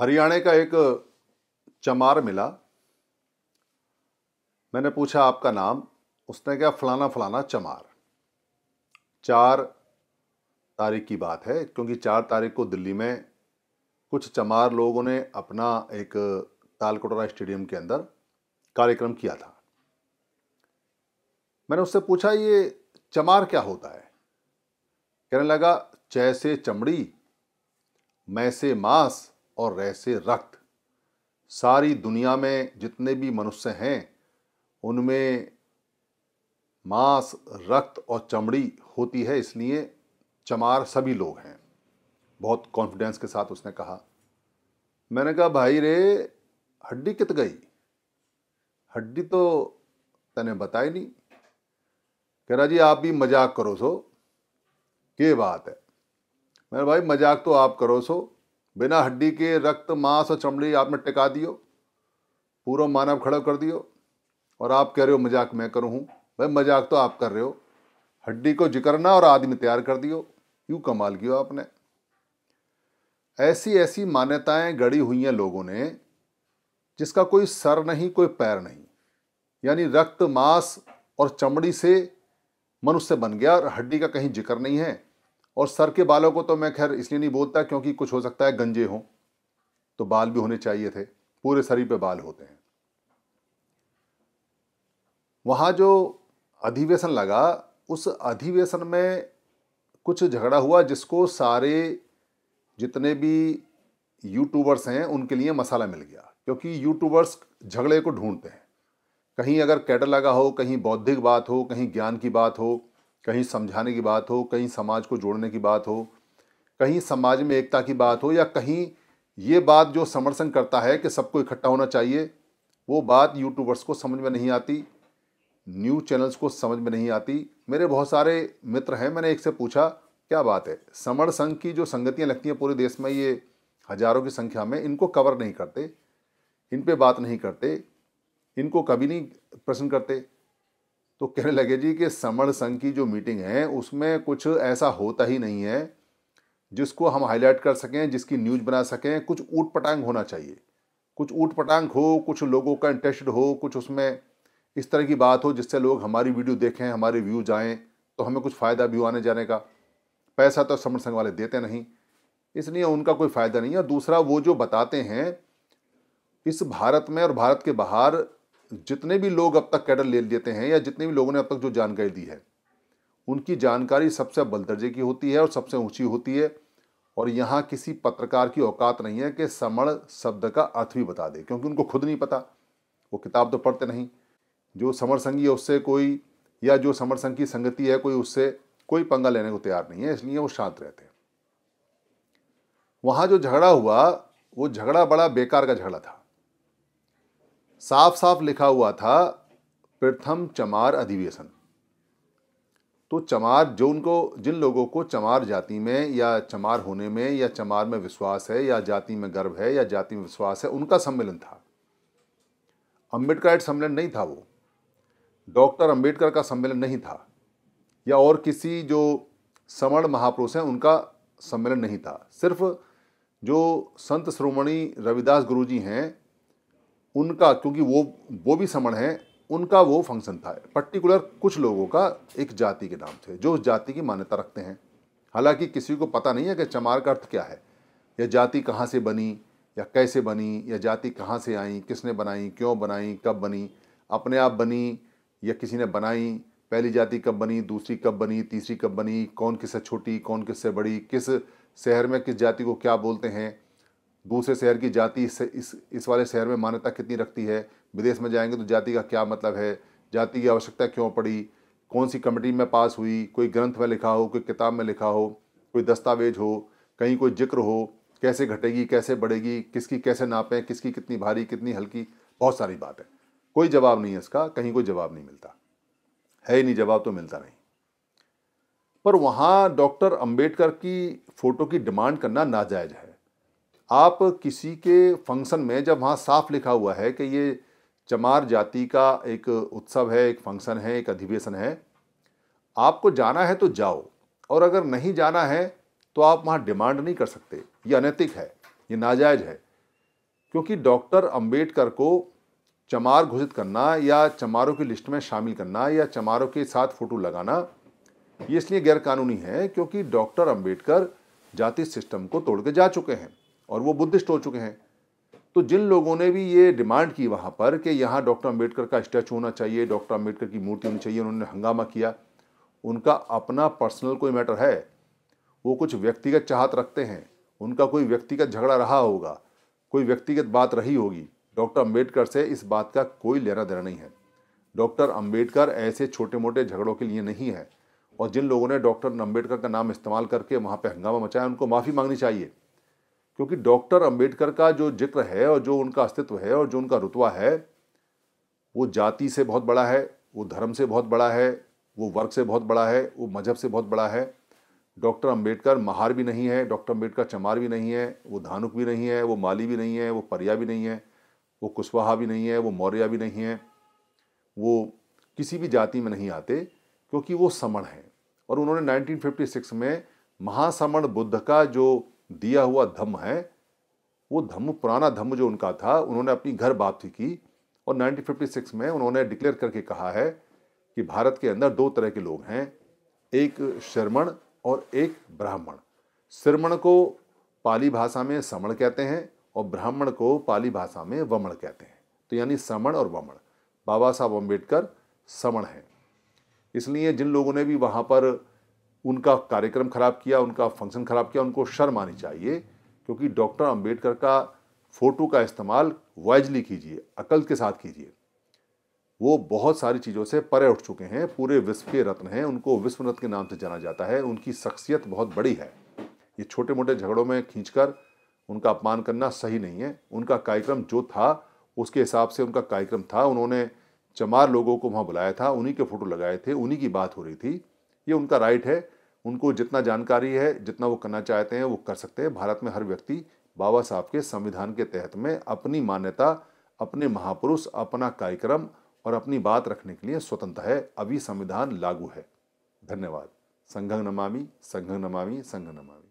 हरियाणा का एक चमार मिला मैंने पूछा आपका नाम उसने कहा फलाना फलाना चमार चार तारीख की बात है क्योंकि चार तारीख को दिल्ली में कुछ चमार लोगों ने अपना एक तालकटोरा स्टेडियम के अंदर कार्यक्रम किया था मैंने उससे पूछा ये चमार क्या होता है कहने लगा चैसे चमड़ी मैसे से मांस और रहसे रक्त सारी दुनिया में जितने भी मनुष्य हैं उनमें मांस रक्त और चमड़ी होती है इसलिए चमार सभी लोग हैं बहुत कॉन्फिडेंस के साथ उसने कहा मैंने कहा भाई रे हड्डी कित गई हड्डी तो तने बताई नहीं कह रहा जी आप भी मजाक करो सो ये बात है मेरे भाई मजाक तो आप करो सो बिना हड्डी के रक्त मांस और चमड़ी आपने टिका दियो पूरा मानव खड़ा कर दियो और आप कह रहे हो मजाक मैं करूँ हूँ भाई मजाक तो आप कर रहे हो हड्डी को जिकरना और आदमी तैयार कर दियो यूँ कमाल किया आपने ऐसी ऐसी मान्यताएं गढ़ी हुई हैं लोगों ने जिसका कोई सर नहीं कोई पैर नहीं यानी रक्त मांस और चमड़ी से मनुष्य बन गया और हड्डी का कहीं जिक्र नहीं है और सर के बालों को तो मैं खैर इसलिए नहीं बोलता क्योंकि कुछ हो सकता है गंजे हों तो बाल भी होने चाहिए थे पूरे शरीर पे बाल होते हैं वहाँ जो अधिवेशन लगा उस अधिवेशन में कुछ झगड़ा हुआ जिसको सारे जितने भी यूट्यूबर्स हैं उनके लिए मसाला मिल गया क्योंकि यूट्यूबर्स झगड़े को ढूंढते हैं कहीं अगर कैटर लगा हो कहीं बौद्धिक बात हो कहीं ज्ञान की बात हो कहीं समझाने की बात हो कहीं समाज को जोड़ने की बात हो कहीं समाज में एकता की बात हो या कहीं ये बात जो समर्थन करता है कि सबको इकट्ठा होना चाहिए वो बात यूट्यूबर्स को समझ में नहीं आती न्यूज चैनल्स को समझ में नहीं आती मेरे बहुत सारे मित्र हैं मैंने एक से पूछा क्या बात है समर संघ की जो संगतियाँ लगती हैं पूरे देश में ये हजारों की संख्या में इनको कवर नहीं करते इन पर बात नहीं करते इनको कभी नहीं प्रश्न करते तो कहने लगे जी कि समण संघ की जो मीटिंग है उसमें कुछ ऐसा होता ही नहीं है जिसको हम हाईलाइट कर सकें जिसकी न्यूज बना सकें कुछ ऊट पटांग होना चाहिए कुछ ऊट पटांग हो कुछ लोगों का इंटरेस्ट हो कुछ उसमें इस तरह की बात हो जिससे लोग हमारी वीडियो देखें हमारे व्यूज आएँ तो हमें कुछ फ़ायदा भी आने जाने का पैसा तो समण संघ वाले देते नहीं इसलिए उनका कोई फ़ायदा नहीं है दूसरा वो जो बताते हैं इस भारत में और भारत के बाहर जितने भी लोग अब तक कैडर ले लेते हैं या जितने भी लोगों ने अब तक जो जानकारी दी है उनकी जानकारी सबसे बल दर्जे की होती है और सबसे ऊंची होती है और यहाँ किसी पत्रकार की औकात नहीं है कि समण शब्द का अर्थ भी बता दे क्योंकि उनको खुद नहीं पता वो किताब तो पढ़ते नहीं जो समर संघी है उससे कोई या जो समर संघ की संगति है कोई उससे कोई पंगा लेने को तैयार नहीं है इसलिए वो शांत रहते हैं वहाँ जो झगड़ा हुआ वो झगड़ा बड़ा बेकार का झगड़ा था साफ साफ लिखा हुआ था प्रथम चमार अधिवेशन तो चमार जो उनको जिन लोगों को चमार जाति में या चमार होने में या चमार में विश्वास है या जाति में गर्व है या जाति में विश्वास है उनका सम्मेलन था अम्बेडकर सम्मेलन नहीं था वो डॉक्टर अम्बेडकर का सम्मेलन नहीं था या और किसी जो समर्ण महापुरुष हैं उनका सम्मेलन नहीं था सिर्फ जो संत श्रोमणी रविदास गुरुजी हैं उनका क्योंकि वो वो भी समण है उनका वो फंक्शन था पर्टिकुलर कुछ लोगों का एक जाति के नाम थे जो उस जाति की मान्यता रखते हैं हालांकि किसी को पता नहीं है कि चमार का अर्थ क्या है या जाति कहाँ से बनी या कैसे बनी या जाति कहाँ से आई किसने बनाई क्यों बनाई कब बनी अपने आप बनी या किसी ने बनाई पहली जाति कब बनी दूसरी कब बनी तीसरी कब बनी कौन किससे छोटी कौन किससे बड़ी किस शहर में किस जाति को क्या बोलते हैं दूसरे शहर की जाति इससे इस इस वाले शहर में मान्यता कितनी रखती है विदेश में जाएंगे तो जाति का क्या मतलब है जाति की आवश्यकता क्यों पड़ी कौन सी कमेटी में पास हुई कोई ग्रंथ में लिखा हो कोई किताब में लिखा हो कोई दस्तावेज हो कहीं कोई जिक्र हो कैसे घटेगी कैसे बढ़ेगी किसकी कैसे नापें किसकी कितनी भारी कितनी हल्की बहुत सारी बात है कोई जवाब नहीं है इसका कहीं कोई जवाब नहीं मिलता है ही नहीं जवाब तो मिलता नहीं पर वहाँ डॉक्टर अंबेडकर की फ़ोटो की डिमांड करना नाजायज़ है आप किसी के फंक्शन में जब वहाँ साफ लिखा हुआ है कि ये चमार जाति का एक उत्सव है एक फंक्शन है एक अधिवेशन है आपको जाना है तो जाओ और अगर नहीं जाना है तो आप वहाँ डिमांड नहीं कर सकते ये अनैतिक है ये नाजायज़ है क्योंकि डॉक्टर अंबेडकर को चमार घोषित करना या चमारों की लिस्ट में शामिल करना या चमारों के साथ फ़ोटो लगाना ये इसलिए गैरकानूनी है क्योंकि डॉक्टर अंबेडकर जाति सिस्टम को तोड़ के जा चुके हैं और वो बुद्धिस्ट हो चुके हैं तो जिन लोगों ने भी ये डिमांड की वहाँ पर कि यहाँ डॉक्टर अम्बेडकर का स्टैचू होना चाहिए डॉक्टर अम्बेडकर की मूर्ति होनी चाहिए उन्होंने हंगामा किया उनका अपना पर्सनल कोई मैटर है वो कुछ व्यक्तिगत चाहत रखते हैं उनका कोई व्यक्तिगत झगड़ा रहा होगा कोई व्यक्तिगत बात रही होगी डॉक्टर अम्बेडकर से इस बात का कोई लेना देना नहीं है डॉक्टर अम्बेडकर ऐसे छोटे मोटे झगड़ों के लिए नहीं है और जिन लोगों ने डॉक्टर अम्बेडकर का नाम इस्तेमाल करके वहाँ पर हंगामा मचाया उनको माफ़ी मांगनी चाहिए क्योंकि डॉक्टर अंबेडकर का जो जिक्र है और जो उनका अस्तित्व है और जो उनका रुतवा है वो जाति से बहुत बड़ा है वो धर्म से बहुत बड़ा है वो वर्ग से बहुत बड़ा है वो मजहब से बहुत बड़ा है डॉक्टर अंबेडकर महार भी नहीं है डॉक्टर अंबेडकर चमार भी नहीं है वो धानुक भी नहीं है वो माली भी नहीं है वो परिया भी नहीं है वो कुशवाहा भी नहीं है वो मौर्या भी नहीं है वो किसी भी जाति में नहीं आते क्योंकि वो समण हैं और उन्होंने 1956 में महासमण बुद्ध का जो दिया हुआ धम्म है वो धम्म पुराना धम्म जो उनका था उन्होंने अपनी घर वापसी की और 1956 में उन्होंने डिक्लेयर करके कहा है कि भारत के अंदर दो तरह के लोग हैं एक श्रमण और एक ब्राह्मण श्रमण को पाली भाषा में समण कहते हैं और ब्राह्मण को पाली भाषा में वमण कहते हैं तो यानी समण और वमण बाबा साहब अम्बेडकर समण हैं इसलिए जिन लोगों ने भी वहाँ पर उनका कार्यक्रम ख़राब किया उनका फंक्शन ख़राब किया उनको शर्म आनी चाहिए क्योंकि डॉक्टर अंबेडकर का फ़ोटो का इस्तेमाल वाइजली कीजिए अकल के साथ कीजिए वो बहुत सारी चीज़ों से परे उठ चुके हैं पूरे विश्व के रत्न हैं उनको विश्व रत्न के नाम से जाना जाता है उनकी शख्सियत बहुत बड़ी है ये छोटे मोटे झगड़ों में खींचकर उनका अपमान करना सही नहीं है उनका कार्यक्रम जो था उसके हिसाब से उनका कार्यक्रम था उन्होंने चमार लोगों को वहाँ बुलाया था उन्हीं के फ़ोटो लगाए थे उन्हीं की बात हो रही थी ये उनका राइट है उनको जितना जानकारी है जितना वो करना चाहते हैं वो कर सकते हैं भारत में हर व्यक्ति बाबा साहब के संविधान के तहत में अपनी मान्यता अपने महापुरुष अपना कार्यक्रम और अपनी बात रखने के लिए स्वतंत्र है अभी संविधान लागू है धन्यवाद संघ नमामि संघ नमामि संघ नमामि